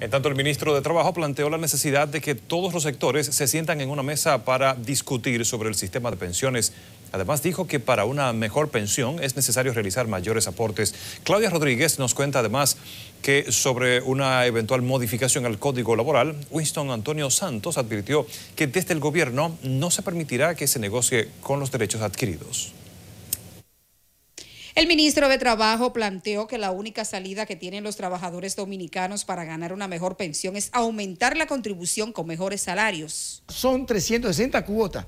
En tanto, el ministro de Trabajo planteó la necesidad de que todos los sectores se sientan en una mesa para discutir sobre el sistema de pensiones. Además, dijo que para una mejor pensión es necesario realizar mayores aportes. Claudia Rodríguez nos cuenta además que sobre una eventual modificación al Código Laboral, Winston Antonio Santos advirtió que desde el gobierno no se permitirá que se negocie con los derechos adquiridos. El ministro de Trabajo planteó que la única salida que tienen los trabajadores dominicanos para ganar una mejor pensión es aumentar la contribución con mejores salarios. Son 360 cuotas.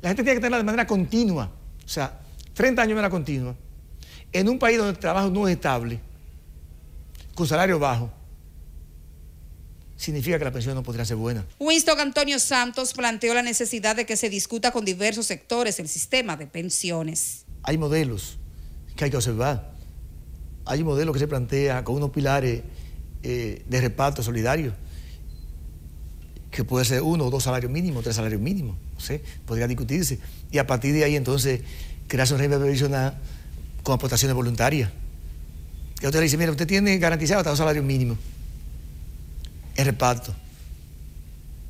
La gente tiene que tenerla de manera continua, o sea, 30 años de manera continua. En un país donde el trabajo no es estable, con salario bajo, significa que la pensión no podría ser buena. Winston Antonio Santos planteó la necesidad de que se discuta con diversos sectores el sistema de pensiones. Hay modelos que hay que observar. Hay un modelos que se plantea con unos pilares eh, de reparto solidario, que puede ser uno o dos salarios mínimos, tres salarios mínimos, no sé, podría discutirse. Y a partir de ahí entonces crearse un régimen previsional con aportaciones voluntarias. Y usted le dice, mira, usted tiene garantizado hasta dos salarios mínimos. El reparto.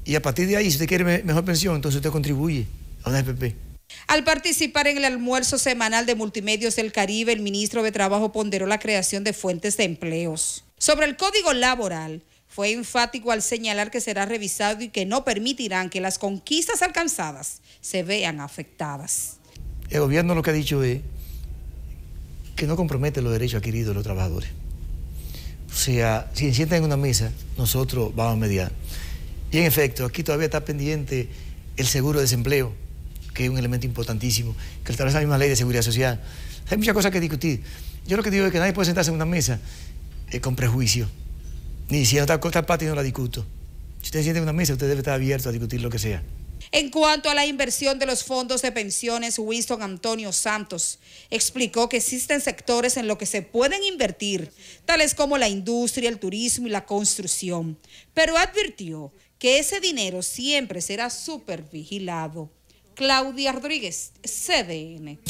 Y a partir de ahí, si usted quiere mejor pensión, entonces usted contribuye a una FPP. Al participar en el almuerzo semanal de Multimedios del Caribe, el ministro de Trabajo ponderó la creación de fuentes de empleos. Sobre el código laboral, fue enfático al señalar que será revisado y que no permitirán que las conquistas alcanzadas se vean afectadas. El gobierno lo que ha dicho es que no compromete los derechos adquiridos de los trabajadores. O sea, si se sientan en una mesa, nosotros vamos a mediar. Y en efecto, aquí todavía está pendiente el seguro de desempleo que es un elemento importantísimo, que establece la misma ley de seguridad social. Hay muchas cosas que discutir. Yo lo que digo es que nadie puede sentarse en una mesa eh, con prejuicio. Ni si no otra parte no la discuto. Si usted se siente en una mesa, usted debe estar abierto a discutir lo que sea. En cuanto a la inversión de los fondos de pensiones, Winston Antonio Santos explicó que existen sectores en los que se pueden invertir, tales como la industria, el turismo y la construcción, pero advirtió que ese dinero siempre será supervigilado. vigilado. Claudia Rodríguez, CDN.